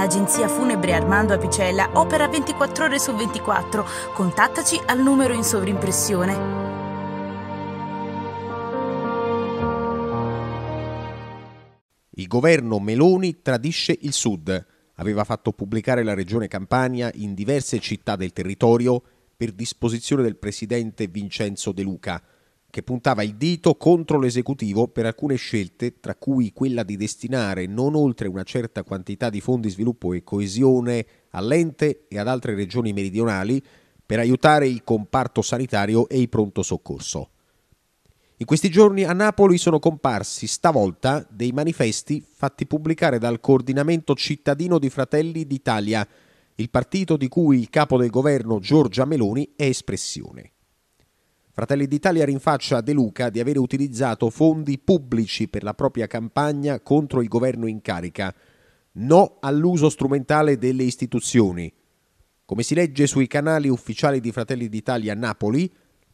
L'agenzia funebre Armando Apicella opera 24 ore su 24. Contattaci al numero in sovrimpressione. Il governo Meloni tradisce il Sud. Aveva fatto pubblicare la regione Campania in diverse città del territorio per disposizione del presidente Vincenzo De Luca che puntava il dito contro l'esecutivo per alcune scelte, tra cui quella di destinare non oltre una certa quantità di fondi sviluppo e coesione all'ente e ad altre regioni meridionali per aiutare il comparto sanitario e il pronto soccorso. In questi giorni a Napoli sono comparsi stavolta dei manifesti fatti pubblicare dal coordinamento cittadino di Fratelli d'Italia, il partito di cui il capo del governo Giorgia Meloni è espressione. Fratelli d'Italia rinfaccia De Luca di avere utilizzato fondi pubblici per la propria campagna contro il governo in carica. No all'uso strumentale delle istituzioni. Come si legge sui canali ufficiali di Fratelli d'Italia a Napoli,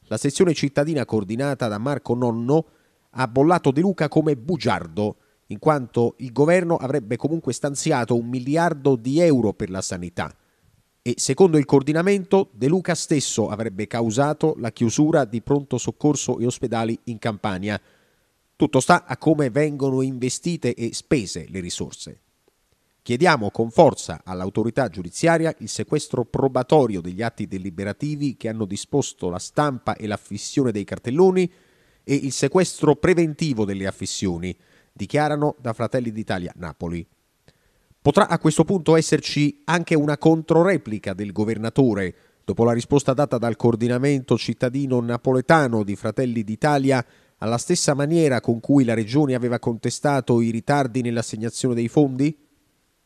la sezione cittadina coordinata da Marco Nonno ha bollato De Luca come bugiardo, in quanto il governo avrebbe comunque stanziato un miliardo di euro per la sanità e secondo il coordinamento De Luca stesso avrebbe causato la chiusura di pronto soccorso e ospedali in Campania. Tutto sta a come vengono investite e spese le risorse. Chiediamo con forza all'autorità giudiziaria il sequestro probatorio degli atti deliberativi che hanno disposto la stampa e l'affissione dei cartelloni e il sequestro preventivo delle affissioni, dichiarano da Fratelli d'Italia Napoli. Potrà a questo punto esserci anche una controreplica del governatore. Dopo la risposta data dal coordinamento cittadino napoletano di Fratelli d'Italia, alla stessa maniera con cui la Regione aveva contestato i ritardi nell'assegnazione dei fondi?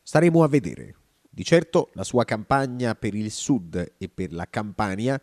Staremo a vedere. Di certo la sua campagna per il Sud e per la Campania